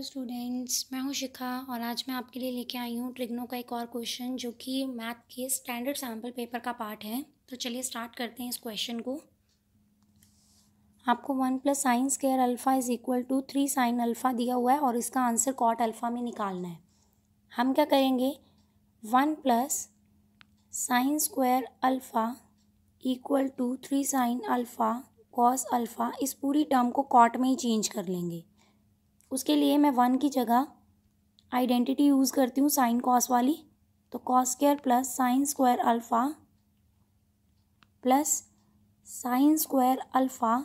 hello students मैं हूं शिखा और आज मैं आपके लिए लेके आई हूं ट्रिग्नो का एक और क्वेश्चन जो कि मैथ के स्टैंडर्ड सैम्पल पेपर का पार्ट है तो चलिए स्टार्ट करते हैं इस क्वेश्चन को आपको one plus sine square alpha is equal to three sine alpha दिया हुआ है और इसका आंसर कॉट अल्फ़ा में निकालना है हम क्या करेंगे one plus sine square alpha equal to three sine alpha cos alpha इस पूरी टर्म को कॉट में ही चेंज कर लेंगे उसके लिए मैं वन की जगह आइडेंटिटी यूज़ करती हूँ साइन कॉस वाली तो cos square plus sine square alpha plus sine square alpha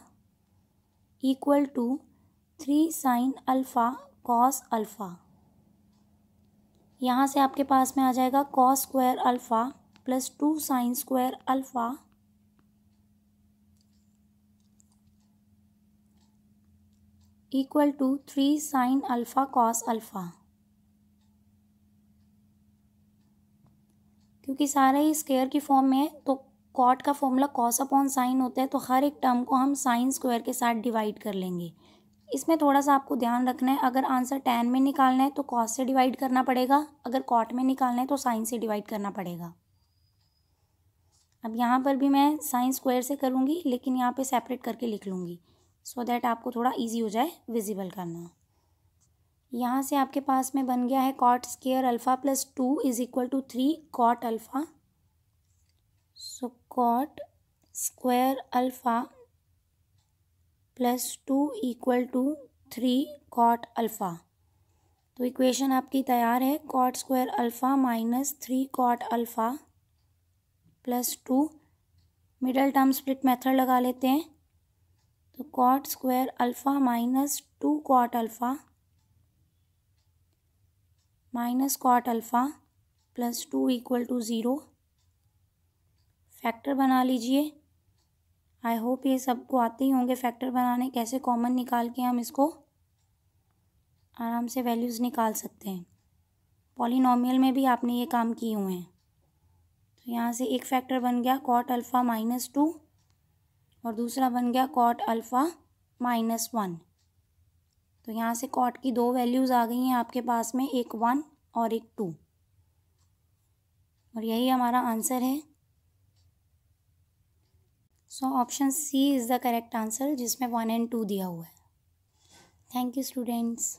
equal to three sine alpha cos alpha यहाँ से आपके पास में आ जाएगा cos square alpha plus two sine square alpha equal to three sine alpha cos alpha क्योंकि सारे ही square की फॉर्म में है तो कॉट का फॉर्मूला कॉस अपॉन साइन होता है तो हर एक टर्म को हम साइन स्क्वायर के साथ डिवाइड कर लेंगे इसमें थोड़ा सा आपको ध्यान रखना है अगर आंसर टेन में निकालना है तो कॉस से डिवाइड करना पड़ेगा अगर कॉट में निकालना है तो साइन से डिवाइड करना पड़ेगा अब यहाँ पर भी मैं साइन स्क्वायर से करूँगी लेकिन यहाँ पे सेपरेट करके लिख लूँगी सो so दैट आपको थोड़ा इजी हो जाए विजिबल करना यहाँ से आपके पास में बन गया है cot square alpha plus two is equal to three cot alpha so cot square alpha plus two equal to three cot alpha तो इक्वेशन आपकी तैयार है cot square alpha minus three cot alpha plus two middle term split method लगा लेते हैं तो cot square alpha minus two cot alpha minus cot alpha plus two equal to zero factor बना लीजिए आई होप ये सबको आते ही होंगे फैक्टर बनाने कैसे कॉमन निकाल के हम इसको आराम से वैल्यूज़ निकाल सकते हैं पॉलिनोमियल में भी आपने ये काम किए हुए हैं तो यहाँ से एक फैक्टर बन गया कॉट अल्फ़ा माइनस टू और दूसरा बन गया कॉट अल्फ़ा माइनस वन तो यहाँ से कॉट की दो वैल्यूज़ आ गई हैं आपके पास में एक वन और एक टू और यही हमारा आंसर है so option C is the correct answer जिसमें वन एंड टू दिया हुआ है थैंक यू स्टूडेंट्स